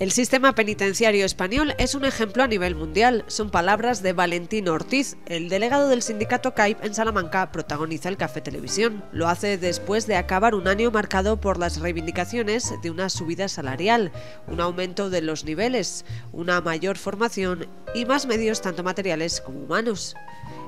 El sistema penitenciario español es un ejemplo a nivel mundial. Son palabras de Valentín Ortiz, el delegado del sindicato CAIP en Salamanca, protagoniza el Café Televisión. Lo hace después de acabar un año marcado por las reivindicaciones de una subida salarial, un aumento de los niveles, una mayor formación y más medios tanto materiales como humanos.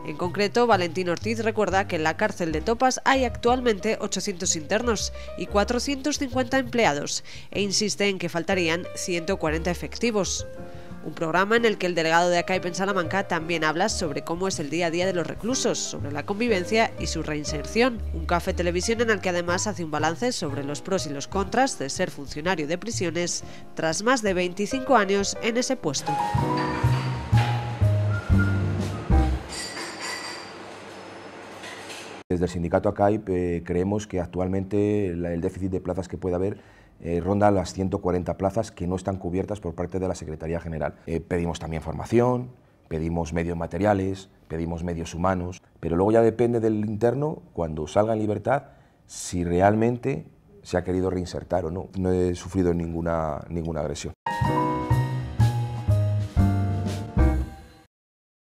En concreto, Valentín Ortiz recuerda que en la cárcel de Topas hay actualmente 800 internos y 450 empleados e insiste en que faltarían 140 efectivos. Un programa en el que el delegado de ACAIP en Salamanca también habla sobre cómo es el día a día de los reclusos, sobre la convivencia y su reinserción. Un café televisión en el que además hace un balance sobre los pros y los contras de ser funcionario de prisiones tras más de 25 años en ese puesto. Desde el sindicato ACAIP eh, creemos que actualmente el déficit de plazas que puede haber eh, ronda las 140 plazas que no están cubiertas por parte de la Secretaría General. Eh, pedimos también formación, pedimos medios materiales, pedimos medios humanos, pero luego ya depende del interno cuando salga en libertad si realmente se ha querido reinsertar o no. No he sufrido ninguna, ninguna agresión.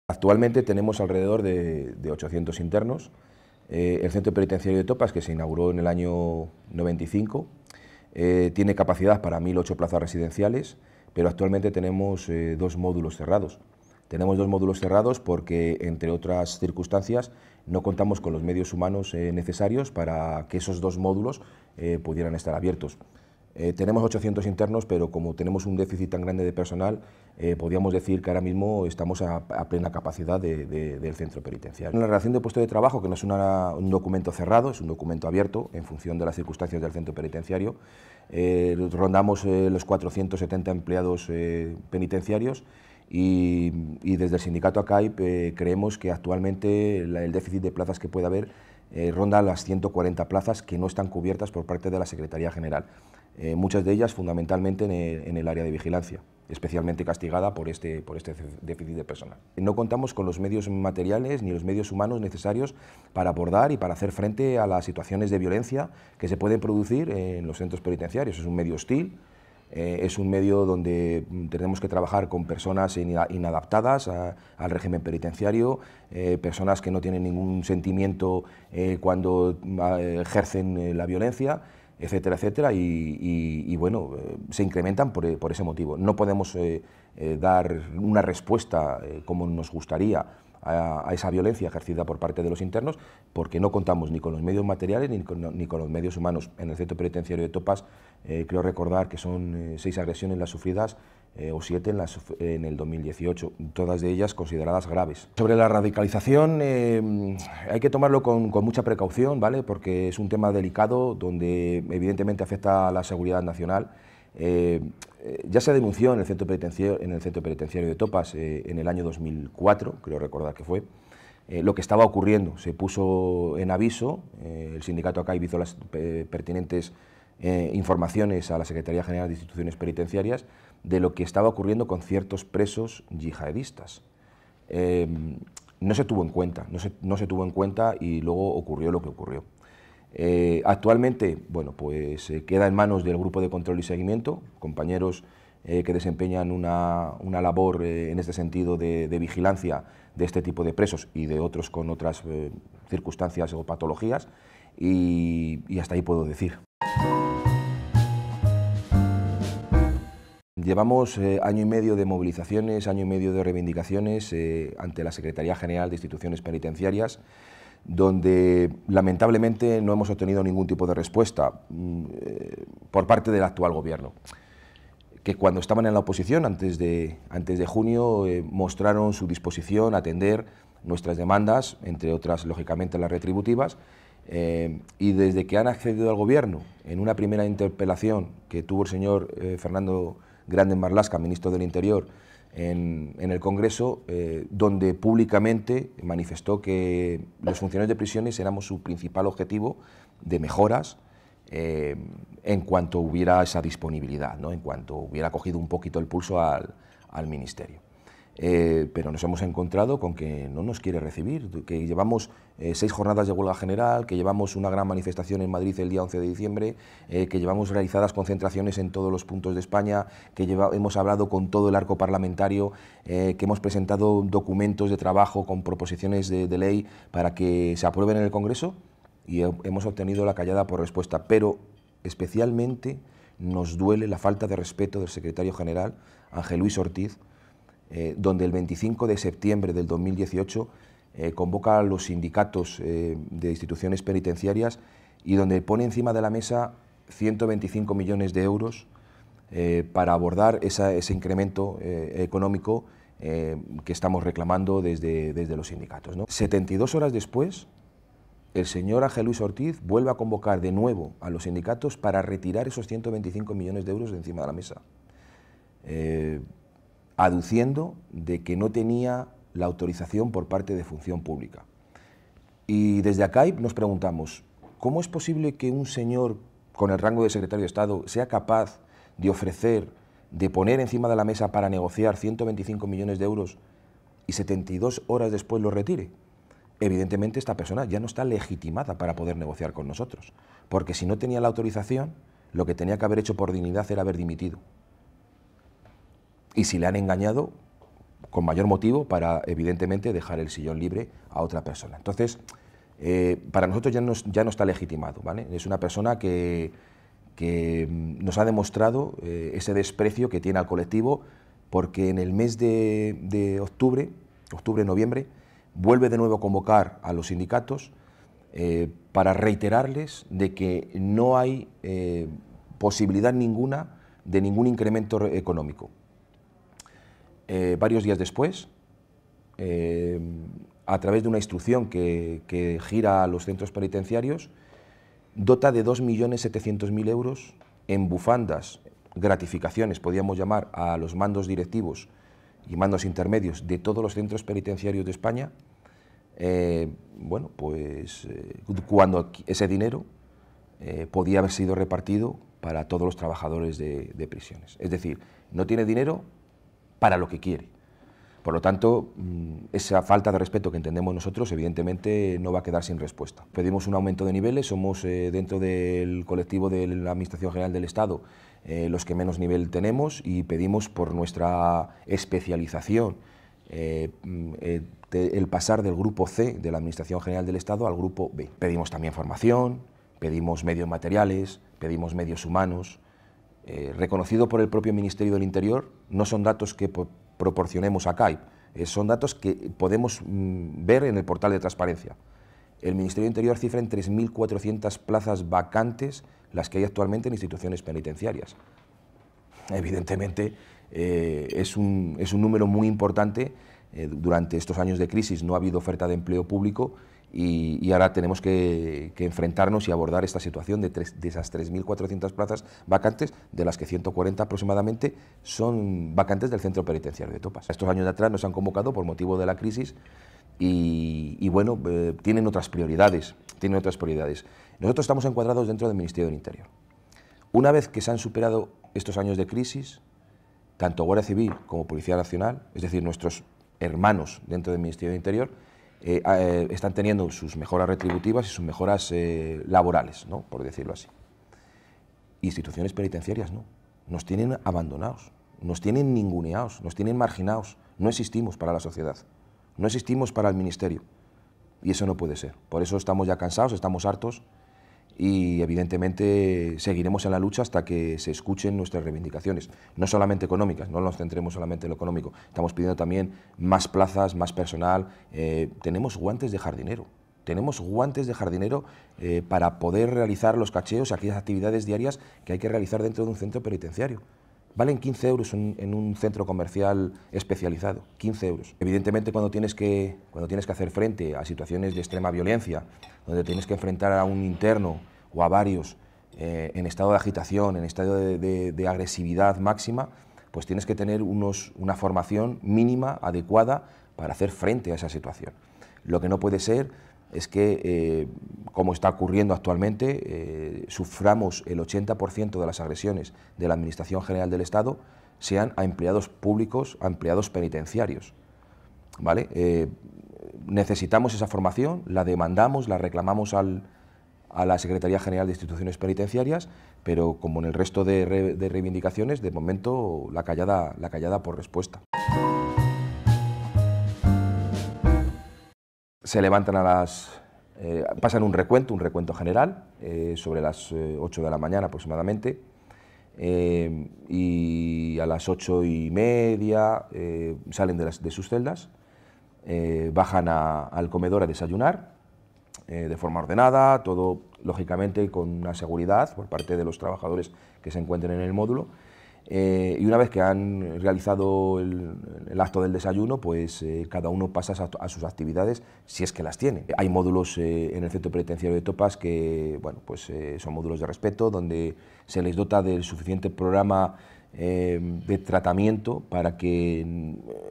Actualmente tenemos alrededor de, de 800 internos, eh, el centro penitenciario de Topas, que se inauguró en el año 95, eh, tiene capacidad para 1.008 plazas residenciales, pero actualmente tenemos eh, dos módulos cerrados. Tenemos dos módulos cerrados porque, entre otras circunstancias, no contamos con los medios humanos necesarios para que esos dos módulos pudieran estar abiertos. Eh, tenemos 800 internos, pero como tenemos un déficit tan grande de personal, eh, podríamos decir que ahora mismo estamos a, plena capacidad del centro penitenciario. En La relación de puesto de trabajo, que no es un documento cerrado, es un documento abierto en función de las circunstancias del centro penitenciario, eh, rondamos los 470 empleados penitenciarios y, desde el sindicato ACAIP creemos que actualmente el déficit de plazas que puede haber ronda las 140 plazas que no están cubiertas por parte de la Secretaría General. Eh, muchas de ellas fundamentalmente en el, área de vigilancia, especialmente castigada por este, este déficit de personal. No contamos con los medios materiales ni los medios humanos necesarios para abordar y para hacer frente a las situaciones de violencia que se pueden producir en los centros penitenciarios. Es un medio hostil, eh, es un medio donde mm, tenemos que trabajar con personas inadaptadas al régimen penitenciario, eh, personas que no tienen ningún sentimiento cuando mm, ejercen la violencia etcétera, etcétera, y, bueno, eh, se incrementan eh, por, ese motivo. No podemos eh, dar una respuesta como nos gustaría a, esa violencia ejercida por parte de los internos, porque no contamos ni con los medios materiales ni con, los medios humanos. En el centro penitenciario de Topas, eh, creo recordar que son eh, seis agresiones las sufridas eh, o siete en, en, el 2018, todas de ellas consideradas graves. Sobre la radicalización hay que tomarlo con, mucha precaución, ¿vale? porque es un tema delicado donde evidentemente afecta a la seguridad nacional. Eh, ya se denunció en el centro penitenciario, en el centro penitenciario de Topas eh, en el año 2004, creo recordar que fue, eh, lo que estaba ocurriendo. Se puso en aviso, el sindicato acá hizo las pertinentes informaciones a la Secretaría General de Instituciones Penitenciarias de lo que estaba ocurriendo con ciertos presos yihadistas. no se tuvo en cuenta, no se tuvo en cuenta y luego ocurrió lo que ocurrió. Eh, actualmente, bueno, pues eh, queda en manos del Grupo de Control y Seguimiento, compañeros eh, que desempeñan una, labor en este sentido de, vigilancia de este tipo de presos y de otros con otras circunstancias o patologías, y, hasta ahí puedo decir. Llevamos año y medio de movilizaciones, año y medio de reivindicaciones ante la Secretaría General de Instituciones Penitenciarias donde lamentablemente no hemos obtenido ningún tipo de respuesta mm, eh, por parte del actual gobierno, que cuando estaban en la oposición, antes de, junio, eh, mostraron su disposición a atender nuestras demandas, entre otras, lógicamente, las retributivas, eh, y desde que han accedido al gobierno, en una primera interpelación que tuvo el señor Fernando Grande Marlasca, ministro del Interior, en, el Congreso, eh, donde públicamente manifestó que los funcionarios de prisiones éramos su principal objetivo de mejoras eh, en cuanto hubiera esa disponibilidad, ¿no? en cuanto hubiera cogido un poquito el pulso al Ministerio. Eh, pero nos hemos encontrado con que no nos quiere recibir, que llevamos eh, seis jornadas de huelga general, que llevamos una gran manifestación en Madrid el día 11 de diciembre, eh, que llevamos realizadas concentraciones en todos los puntos de España, que hemos hablado con todo el arco parlamentario, que hemos presentado documentos de trabajo con proposiciones de, ley para que se aprueben en el Congreso y hemos obtenido la callada por respuesta, pero especialmente nos duele la falta de respeto del secretario general, Ángel Luis Ortiz, eh, donde el 25 de septiembre del 2018 eh, convoca a los sindicatos eh, de instituciones penitenciarias y donde pone encima de la mesa 125 millones de euros para abordar ese incremento económico que estamos reclamando desde, desde los sindicatos. 72 horas después, el señor Ángel Luis Ortiz vuelve a convocar de nuevo a los sindicatos para retirar esos 125 millones de euros de encima de la mesa aduciendo de que no tenía la autorización por parte de función pública. Y desde acá nos preguntamos, ¿cómo es posible que un señor con el rango de secretario de Estado sea capaz de ofrecer, de poner encima de la mesa para negociar 125 millones de euros y 72 horas después lo retire? Evidentemente esta persona ya no está legitimada para poder negociar con nosotros, porque si no tenía la autorización, lo que tenía que haber hecho por dignidad era haber dimitido y si le han engañado, con mayor motivo para, evidentemente, dejar el sillón libre a otra persona. Entonces, eh, para nosotros ya no, está legitimado, Es una persona que, mm, nos ha demostrado eh, ese desprecio que tiene al colectivo porque en el mes de, octubre, octubre-noviembre, vuelve de nuevo a convocar a los sindicatos eh, para reiterarles de que no hay posibilidad ninguna de ningún incremento económico. Eh, varios días después, eh, a través de una instrucción que, gira a los centros penitenciarios, dota de 2.700.000 euros en bufandas, gratificaciones, podríamos llamar, a los mandos directivos y mandos intermedios de todos los centros penitenciarios de España, eh, bueno, pues cuando ese dinero podía haber sido repartido para todos los trabajadores de prisiones. Es decir, no tiene dinero, para lo que quiere. Por lo tanto, mm, esa falta de respeto que entendemos nosotros, evidentemente, no va a quedar sin respuesta. Pedimos un aumento de niveles, somos eh, dentro del colectivo de la Administración General del Estado eh, los que menos nivel tenemos y pedimos por nuestra especialización eh, mm, el pasar del grupo C de la Administración General del Estado al grupo B. Pedimos también formación, pedimos medios materiales, pedimos medios humanos, eh, reconocido por el propio Ministerio del Interior, no son datos que proporcionemos a CAIP, eh, son datos que podemos mm, ver en el portal de transparencia. El Ministerio del Interior cifra en 3.400 plazas vacantes las que hay actualmente en instituciones penitenciarias. Evidentemente, eh, es, un, es, un, número muy importante. durante estos años de crisis no ha habido oferta de empleo público y, ahora tenemos que, enfrentarnos y abordar esta situación de, esas 3.400 plazas vacantes, de las que 140 aproximadamente son vacantes del centro penitenciario de Topas. Estos años de atrás nos han convocado por motivo de la crisis y, bueno, eh, tienen otras prioridades, tienen otras prioridades. Nosotros estamos encuadrados dentro del Ministerio del Interior. Una vez que se han superado estos años de crisis, tanto Guardia Civil como Policía Nacional, es decir, nuestros hermanos dentro del Ministerio del Interior, eh, eh, están teniendo sus mejoras retributivas y sus mejoras eh, laborales, ¿no? por decirlo así. Instituciones penitenciarias no. Nos tienen abandonados, nos tienen ninguneados, nos tienen marginados. No existimos para la sociedad, no existimos para el ministerio. Y eso no puede ser. Por eso estamos ya cansados, estamos hartos y evidentemente seguiremos en la lucha hasta que se escuchen nuestras reivindicaciones, no solamente económicas, no nos centremos solamente en lo económico, estamos pidiendo también más plazas, más personal, eh, tenemos guantes de jardinero, tenemos guantes de jardinero eh, para poder realizar los cacheos, aquellas actividades diarias que hay que realizar dentro de un centro penitenciario. Valen 15 euros en un centro comercial especializado, 15 euros. Evidentemente cuando tienes, que, cuando tienes que hacer frente a situaciones de extrema violencia, donde tienes que enfrentar a un interno o a varios eh, en estado de agitación, en estado de, agresividad máxima, pues tienes que tener unos, una formación mínima, adecuada, para hacer frente a esa situación. Lo que no puede ser es que, eh, como está ocurriendo actualmente, eh, suframos el 80% de las agresiones de la Administración General del Estado sean a empleados públicos, a empleados penitenciarios. ¿vale? necesitamos esa formación, la demandamos, la reclamamos al, a la Secretaría General de Instituciones Penitenciarias, pero como en el resto de, reivindicaciones, de momento la callada, la callada por respuesta. Se levantan a las... Eh, pasan un recuento, un recuento general, eh, sobre las eh, ocho 8 de la mañana aproximadamente, y a las 8 y media salen de, sus celdas, bajan al comedor a desayunar, eh, de forma ordenada, todo lógicamente con una seguridad por parte de los trabajadores que se encuentren en el módulo. Eh, y una vez que han realizado el, acto del desayuno, pues eh, cada uno pasa a, sus actividades si es que las tiene. Hay módulos en el centro penitenciario de Topas que bueno, pues, son módulos de respeto, donde se les dota del suficiente programa Em, de tratamiento para que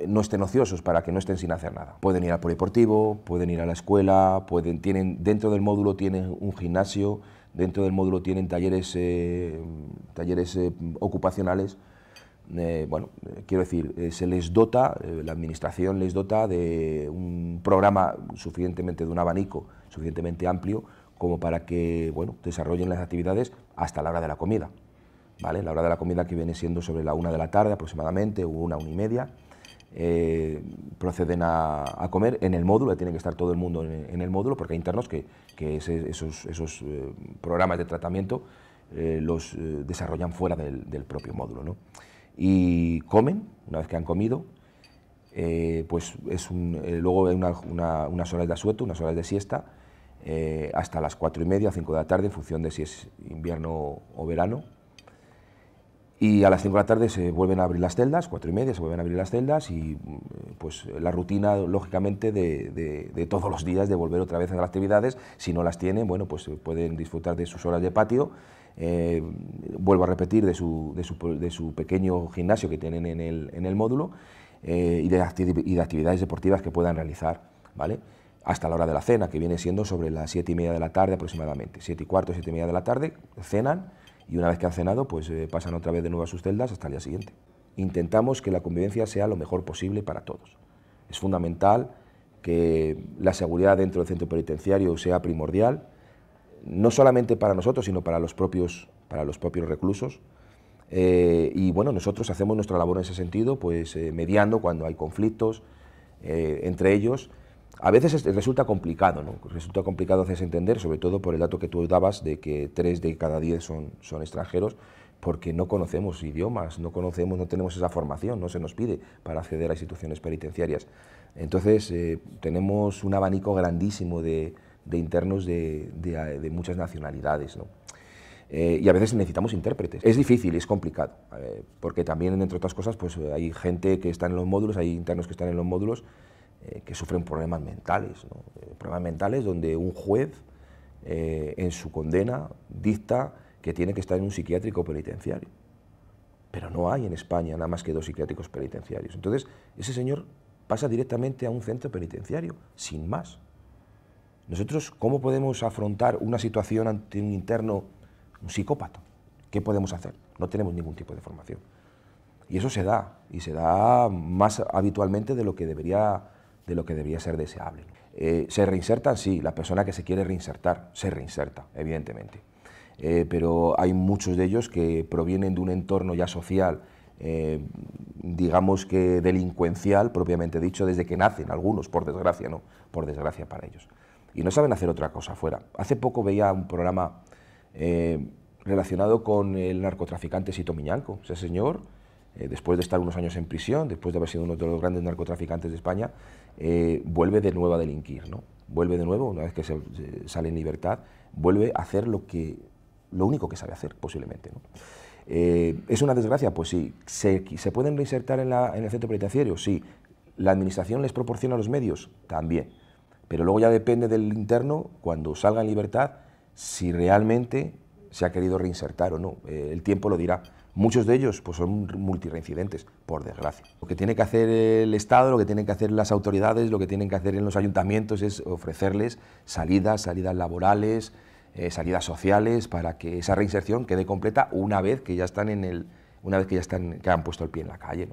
no estén ociosos, para que no estén sin hacer nada. Pueden ir al polideportivo, pueden ir a la escuela, pueden, tienen, dentro del módulo tienen un gimnasio, dentro del módulo tienen talleres, eh, talleres eh, ocupacionales. Eh, bueno, quiero decir, se les dota, la administración les dota de un programa suficientemente, de un abanico suficientemente amplio como para que bueno, desarrollen las actividades hasta la hora de la comida. La hora de la comida que viene siendo sobre la una de la tarde aproximadamente, o una, una y media. Eh, proceden a, comer en el módulo, tiene que estar todo el mundo en, el módulo, porque hay internos que, esos, eh, programas de tratamiento eh, los desarrollan fuera del, propio módulo. Y comen, una vez que han comido, pues es luego hay unas horas de asueto, unas horas de siesta, hasta las cuatro y media, cinco de la tarde, en función de si es invierno o verano y a las 5 de la tarde se vuelven a abrir las celdas, cuatro y media se vuelven a abrir las celdas y mm, pues la rutina, lógicamente, de, todos los días de volver otra vez a las actividades. Si no las tienen, bueno, pues eh, pueden disfrutar de sus horas de patio. Eh, vuelvo a repetir, de su, de su, de, su, pequeño gimnasio que tienen en el, en el módulo eh, y, de y de actividades deportivas que puedan realizar, ¿vale? Hasta la hora de la cena, que viene siendo sobre las siete y media de la tarde aproximadamente. Siete y cuarto, siete y media de la tarde, cenan y una vez que han cenado, pues eh, pasan otra vez de nuevo a sus celdas hasta el día siguiente. Intentamos que la convivencia sea lo mejor posible para todos. Es fundamental que la seguridad dentro del centro penitenciario sea primordial, no solamente para nosotros, sino para los propios, para los propios reclusos. Eh, y bueno, nosotros hacemos nuestra labor en ese sentido, pues eh, mediando cuando hay conflictos entre ellos a veces resulta complicado, ¿no? Resulta complicado hacerse entender, sobre todo por el dato que tú dabas de que tres de cada diez son, extranjeros, porque no conocemos idiomas, no conocemos, no tenemos esa formación, no se nos pide para acceder a instituciones penitenciarias. Entonces, eh, tenemos un abanico grandísimo de, internos de, muchas nacionalidades, eh, y a veces necesitamos intérpretes. Es difícil, es complicado, eh, porque también, entre otras cosas, pues hay gente que está en los módulos, hay internos que están en los módulos eh, que sufren problemas mentales, eh, problemas mentales donde un juez eh, en su condena dicta que tiene que estar en un psiquiátrico penitenciario. Pero no hay en España nada más que dos psiquiátricos penitenciarios. Entonces, ese señor pasa directamente a un centro penitenciario, sin más. Nosotros, ¿cómo podemos afrontar una situación ante un interno, un psicópata? ¿Qué podemos hacer? No tenemos ningún tipo de formación. Y eso se da, y se da más habitualmente de lo que debería de lo que debería ser deseable. Eh, ¿Se reinsertan? Sí, la persona que se quiere reinsertar se reinserta, evidentemente. Eh, pero hay muchos de ellos que provienen de un entorno ya social, eh, digamos que delincuencial, propiamente dicho, desde que nacen, algunos, por desgracia, ¿no? Por desgracia para ellos. Y no saben hacer otra cosa afuera. Hace poco veía un programa relacionado con el narcotraficante Sito Miñanco. Ese señor, después de estar unos años en prisión, después de haber sido uno de los grandes narcotraficantes de España, eh, vuelve de nuevo a delinquir, Vuelve de nuevo, una vez que sale en libertad, vuelve a hacer lo que lo único que sabe hacer, posiblemente. Eh, ¿Es una desgracia? Pues sí. ¿Se, pueden reinsertar en, el centro penitenciario? Sí. ¿La administración les proporciona los medios? También. Pero luego ya depende del interno, cuando salga en libertad, si realmente se ha querido reinsertar o no. Eh, el tiempo lo dirá. Muchos de ellos pues, son multireincidentes, por desgracia. Lo que tiene que hacer el Estado, lo que tienen que hacer las autoridades, lo que tienen que hacer en los ayuntamientos es ofrecerles salidas, salidas laborales, eh, salidas sociales, para que esa reinserción quede completa una vez que ya están en el, una vez que ya están, que han puesto el pie en la calle.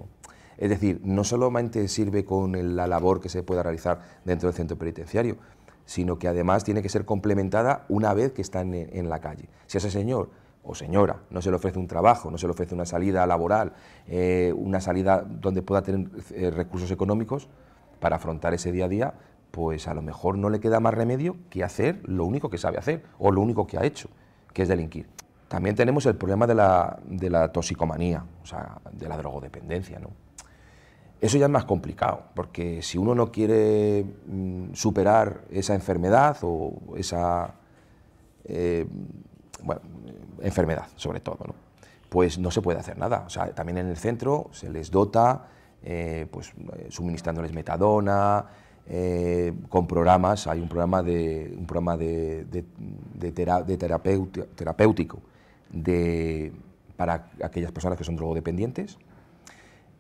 Es decir, no solamente sirve con la labor que se pueda realizar dentro del centro penitenciario, sino que además tiene que ser complementada una vez que están en, en la calle. Si ese señor o señora, no se le ofrece un trabajo, no se le ofrece una salida laboral, eh, una salida donde pueda tener eh, recursos económicos para afrontar ese día a día, pues a lo mejor no le queda más remedio que hacer lo único que sabe hacer o lo único que ha hecho, que es delinquir. También tenemos el problema de la, toxicomanía, o sea, de la drogodependencia, ¿no? Eso ya es más complicado, porque si uno no quiere mm, superar esa enfermedad o esa eh, eh, enfermedad sobre todo, pues no se puede hacer nada. también en el centro se les dota, eh, pues eh, suministrándoles metadona, con programas, hay un programa de, un programa de, terapéutico para aquellas personas que son drogodependientes,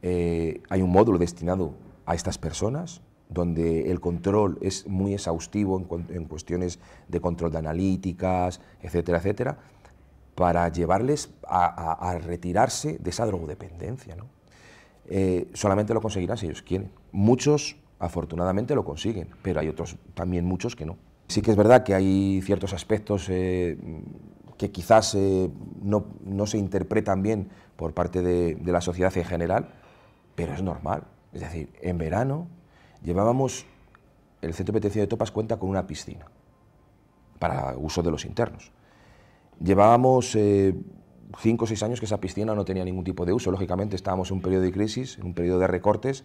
hay un módulo destinado a estas personas, donde el control es muy exhaustivo en, cuestiones de control de analíticas, etcétera, etcétera, para llevarles a, retirarse de esa drogodependencia. ¿no? Eh, solamente lo conseguirán si ellos quieren. Muchos, afortunadamente, lo consiguen, pero hay otros también muchos que no. Sí que es verdad que hay ciertos aspectos eh, que quizás eh, no, se interpretan bien por parte de la sociedad en general, pero es normal. Es decir, en verano Llevábamos, el centro petición de Topas cuenta con una piscina para uso de los internos. Llevábamos eh, cinco o seis años que esa piscina no tenía ningún tipo de uso. Lógicamente estábamos en un periodo de crisis, en un periodo de recortes,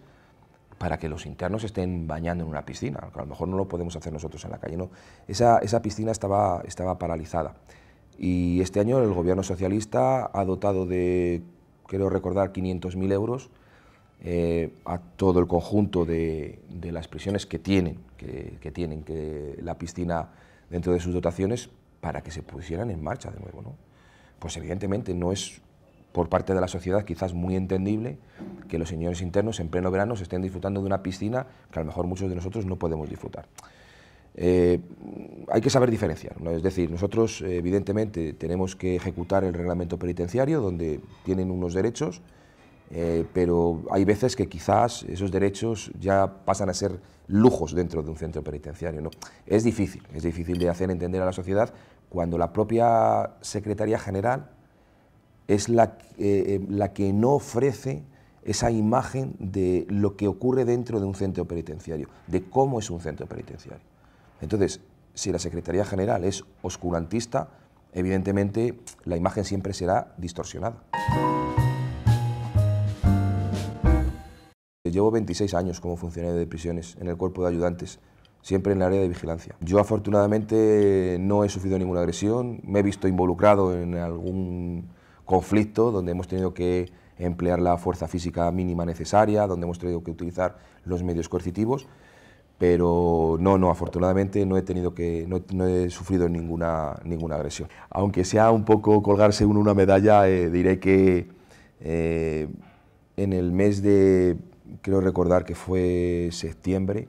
para que los internos estén bañando en una piscina, a lo mejor no lo podemos hacer nosotros en la calle. ¿no? Esa, piscina estaba, estaba paralizada. Y este año el gobierno socialista ha dotado de, quiero recordar, 500.000 euros eh, a todo el conjunto de, las prisiones que tienen, que, tienen que la piscina dentro de sus dotaciones para que se pusieran en marcha de nuevo. Pues evidentemente no es por parte de la sociedad quizás muy entendible que los señores internos en pleno verano se estén disfrutando de una piscina que a lo mejor muchos de nosotros no podemos disfrutar. Eh, hay que saber diferenciar, ¿no? es decir, nosotros eh, evidentemente tenemos que ejecutar el reglamento penitenciario donde tienen unos derechos eh, pero hay veces que quizás esos derechos ya pasan a ser lujos dentro de un centro penitenciario. ¿no? Es difícil, es difícil de hacer entender a la sociedad cuando la propia Secretaría General es la eh, eh, que no ofrece esa imagen de lo que ocurre dentro de un centro penitenciario, de cómo es un centro penitenciario. Entonces, si la Secretaría General es oscurantista, evidentemente la imagen siempre será distorsionada. Llevo 26 años como funcionario de prisiones en el cuerpo de ayudantes, siempre en el área de vigilancia. Yo afortunadamente no he sufrido ninguna agresión, me he visto involucrado en algún conflicto donde hemos tenido que emplear la fuerza física mínima necesaria, donde hemos tenido que utilizar los medios coercitivos, pero no, no, afortunadamente no he tenido que, he sufrido ninguna, ninguna agresión. Aunque sea un poco colgarse uno una medalla, eh, diré que eh, en el mes de creo recordar que fue septiembre,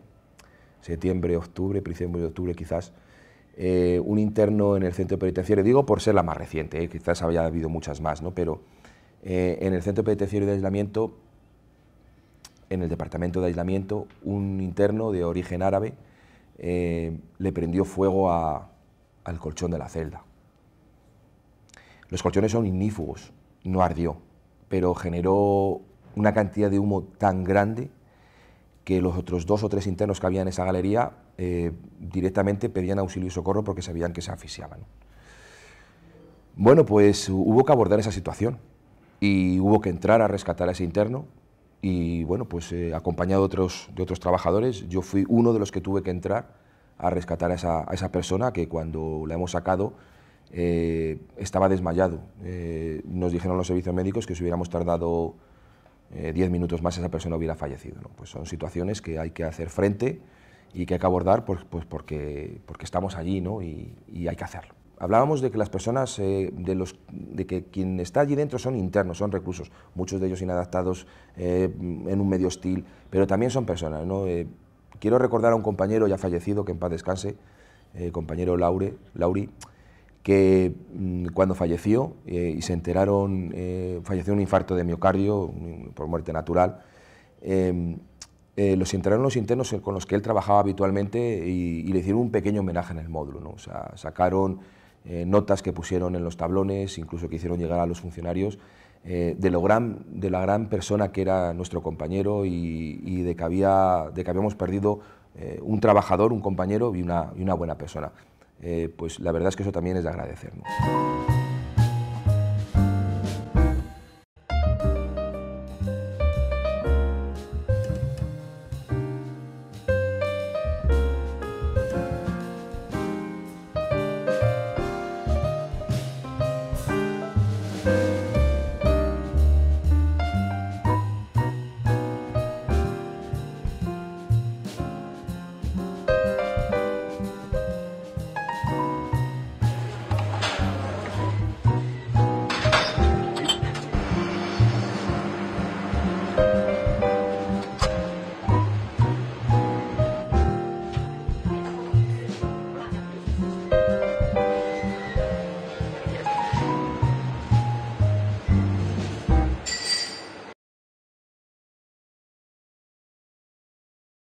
septiembre, octubre, principios de octubre quizás, eh, un interno en el centro penitenciario, digo por ser la más reciente, eh, quizás había habido muchas más, ¿no? pero eh, en el centro penitenciario de aislamiento, en el departamento de aislamiento, un interno de origen árabe le prendió fuego al colchón de la celda. Los colchones son ignífugos, no ardió, pero generó una cantidad de humo tan grande que los otros dos o tres internos que había en esa galería eh, directamente pedían auxilio y socorro porque sabían que se asfixiaban. Bueno, pues hubo que abordar esa situación y hubo que entrar a rescatar a ese interno y bueno, pues eh, acompañado de otros, de otros trabajadores, yo fui uno de los que tuve que entrar a rescatar a esa, persona que cuando la hemos sacado eh, estaba desmayado. nos dijeron los servicios médicos que si hubiéramos tardado eh, diez minutos más esa persona hubiera fallecido. ¿no? Pues son situaciones que hay que hacer frente y que hay que abordar pues, pues porque, porque estamos allí ¿no? y, y, hay que hacerlo. Hablábamos de que las personas, eh, de, los, de que quien está allí dentro son internos, son reclusos, muchos de ellos inadaptados eh, en un medio hostil, pero también son personas. ¿no? Eh, quiero recordar a un compañero ya fallecido, que en paz descanse, compañero Laure, Lauri, que mm, cuando falleció eh, y se enteraron, eh, falleció un infarto de miocardio por muerte natural, em, eh, los enteraron los internos con los que él trabajaba habitualmente y, le hicieron un pequeño homenaje en el módulo. O sacaron notas que pusieron en los tablones, incluso que hicieron llegar a los funcionarios, de, lo gran, de la gran persona que era nuestro compañero y, de, que había, de habíamos perdido un trabajador, un compañero y una, y una buena persona. Eh, pues la verdad es que eso también es de agradecernos.